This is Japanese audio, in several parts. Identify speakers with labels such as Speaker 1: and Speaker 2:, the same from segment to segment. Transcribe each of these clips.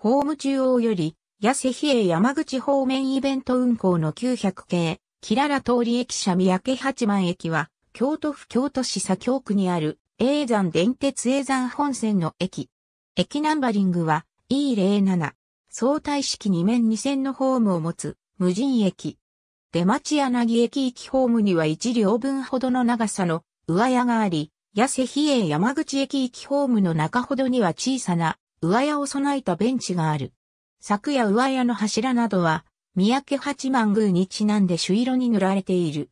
Speaker 1: ホーム中央より、八瀬比叡山口方面イベント運行の900系、キララ通り駅舎三宅八幡駅は、京都府京都市左京区にある、永山電鉄永山本線の駅。駅ナンバリングは E07。相対式2面2線のホームを持つ、無人駅。出町柳駅行きホームには1両分ほどの長さの上屋があり、八瀬比叡山口駅行きホームの中ほどには小さな上屋を備えたベンチがある。昨夜上屋の柱などは、三宅八幡宮にちなんで朱色に塗られている。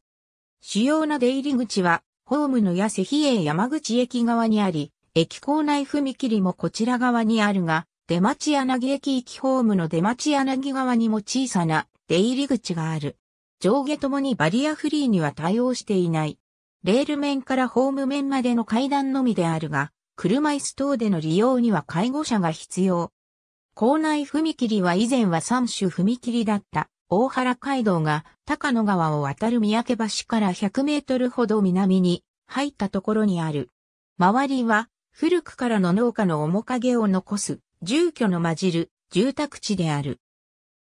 Speaker 1: 主要な出入り口は、ホームの矢瀬比叡山口駅側にあり、駅構内踏切もこちら側にあるが、出町柳駅行きホームの出町柳側にも小さな出入り口がある。上下ともにバリアフリーには対応していない。レール面からホーム面までの階段のみであるが、車椅子等での利用には介護者が必要。校内踏切は以前は三種踏切だった大原街道が高野川を渡る三宅橋から100メートルほど南に入ったところにある。周りは古くからの農家の面影を残す住居の混じる住宅地である。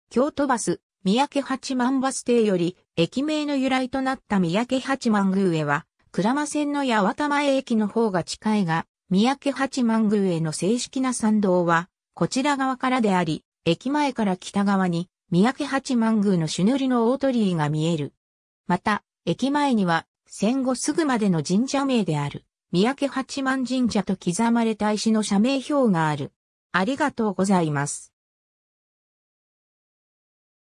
Speaker 1: 京都バス、三宅八幡バス停より駅名の由来となった三宅八幡宮へは、倉間線の八幡前駅の方が近いが、三宅八幡宮への正式な参道は、こちら側からであり、駅前から北側に、三宅八幡宮の朱塗りの大鳥居が見える。また、駅前には、戦後すぐまでの神社名である、三宅八幡神社と刻まれた石の社名表がある。ありがとうございます。